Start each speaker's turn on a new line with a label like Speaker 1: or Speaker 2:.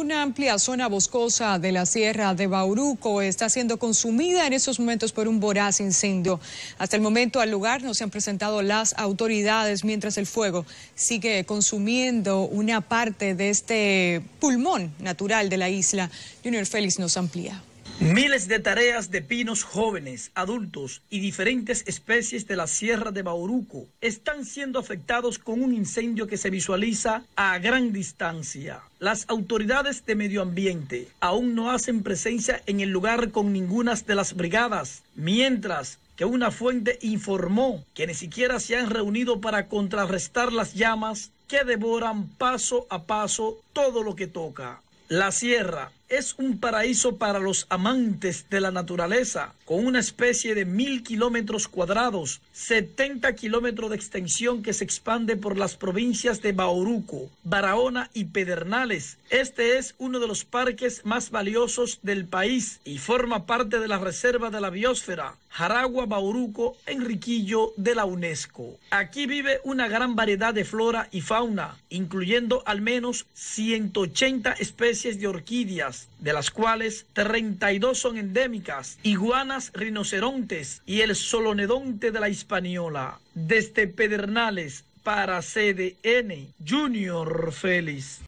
Speaker 1: Una amplia zona boscosa de la sierra de Bauruco está siendo consumida en estos momentos por un voraz incendio. Hasta el momento al lugar no se han presentado las autoridades mientras el fuego sigue consumiendo una parte de este pulmón natural de la isla. Junior Félix nos amplía.
Speaker 2: Miles de tareas de pinos jóvenes, adultos y diferentes especies de la Sierra de Bauruco están siendo afectados con un incendio que se visualiza a gran distancia. Las autoridades de medio ambiente aún no hacen presencia en el lugar con ninguna de las brigadas, mientras que una fuente informó que ni siquiera se han reunido para contrarrestar las llamas que devoran paso a paso todo lo que toca. La sierra es un paraíso para los amantes de la naturaleza, con una especie de mil kilómetros cuadrados, 70 kilómetros de extensión que se expande por las provincias de Bauruco, Barahona y Pedernales. Este es uno de los parques más valiosos del país y forma parte de la Reserva de la Biosfera Jaragua Bauruco Enriquillo de la UNESCO. Aquí vive una gran variedad de flora y fauna, incluyendo al menos 180 especies de orquídeas de las cuales 32 son endémicas, iguanas, rinocerontes y el solonedonte de la hispaniola. Desde Pedernales, para CDN, Junior Félix.